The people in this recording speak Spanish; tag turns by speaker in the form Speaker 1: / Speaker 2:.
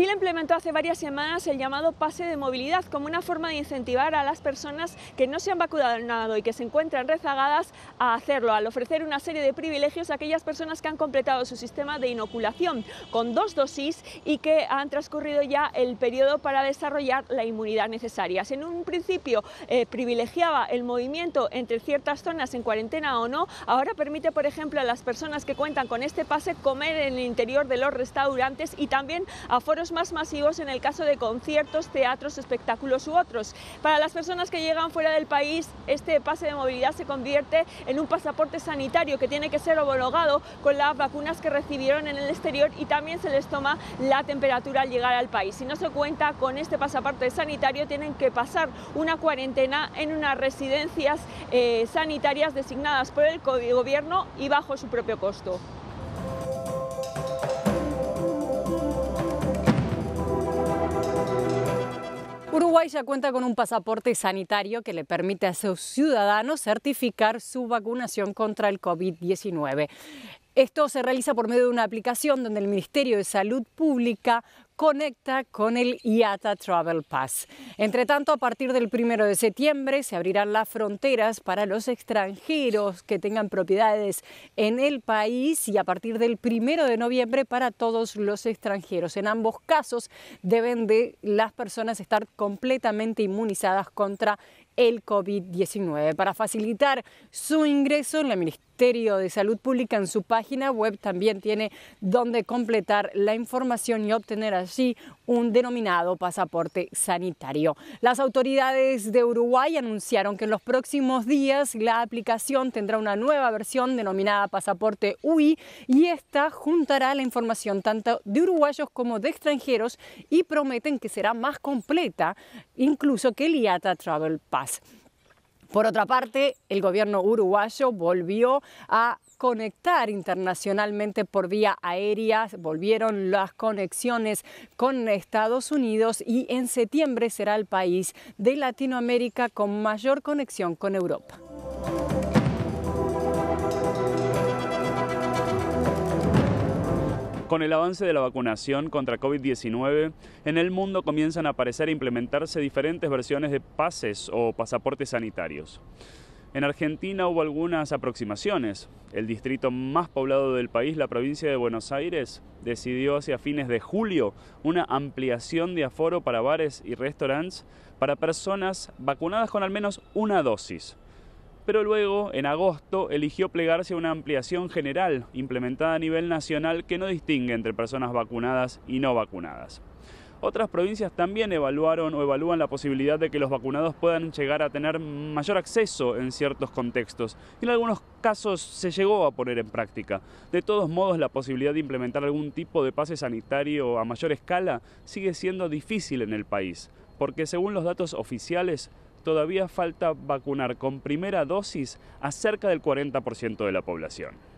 Speaker 1: Chile implementó hace varias semanas el llamado pase de movilidad como una forma de incentivar a las personas que no se han vacunado y que se encuentran rezagadas a hacerlo, al ofrecer una serie de privilegios a aquellas personas que han completado su sistema de inoculación con dos dosis y que han transcurrido ya el periodo para desarrollar la inmunidad necesaria. Si en un principio eh, privilegiaba el movimiento entre ciertas zonas en cuarentena o no, ahora permite, por ejemplo, a las personas que cuentan con este pase comer en el interior de los restaurantes y también a foros más masivos en el caso de conciertos, teatros, espectáculos u otros. Para las personas que llegan fuera del país, este pase de movilidad se convierte en un pasaporte sanitario que tiene que ser homologado con las vacunas que recibieron en el exterior y también se les toma la temperatura al llegar al país. Si no se cuenta con este pasaporte sanitario, tienen que pasar una cuarentena en unas residencias eh, sanitarias designadas por el gobierno y bajo su propio costo.
Speaker 2: Uruguay ya cuenta con un pasaporte sanitario que le permite a sus ciudadanos certificar su vacunación contra el COVID-19. Esto se realiza por medio de una aplicación donde el Ministerio de Salud Pública conecta con el IATA Travel Pass. Entre tanto, a partir del 1 de septiembre se abrirán las fronteras para los extranjeros que tengan propiedades en el país y a partir del 1 de noviembre para todos los extranjeros. En ambos casos deben de las personas estar completamente inmunizadas contra el COVID-19. Para facilitar su ingreso, el Ministerio de Salud Pública en su página web también tiene donde completar la información y obtener así un denominado pasaporte sanitario. Las autoridades de Uruguay anunciaron que en los próximos días la aplicación tendrá una nueva versión denominada pasaporte UI y esta juntará la información tanto de uruguayos como de extranjeros y prometen que será más completa incluso que el IATA Travel Pass. Por otra parte, el gobierno uruguayo volvió a conectar internacionalmente por vía aérea, volvieron las conexiones con Estados Unidos y en septiembre será el país de Latinoamérica con mayor conexión con Europa.
Speaker 3: Con el avance de la vacunación contra COVID-19, en el mundo comienzan a aparecer e implementarse diferentes versiones de pases o pasaportes sanitarios. En Argentina hubo algunas aproximaciones. El distrito más poblado del país, la provincia de Buenos Aires, decidió hacia fines de julio una ampliación de aforo para bares y restaurantes para personas vacunadas con al menos una dosis pero luego, en agosto, eligió plegarse a una ampliación general implementada a nivel nacional que no distingue entre personas vacunadas y no vacunadas. Otras provincias también evaluaron o evalúan la posibilidad de que los vacunados puedan llegar a tener mayor acceso en ciertos contextos. y En algunos casos se llegó a poner en práctica. De todos modos, la posibilidad de implementar algún tipo de pase sanitario a mayor escala sigue siendo difícil en el país, porque según los datos oficiales, todavía falta vacunar con primera dosis a cerca del 40% de la población.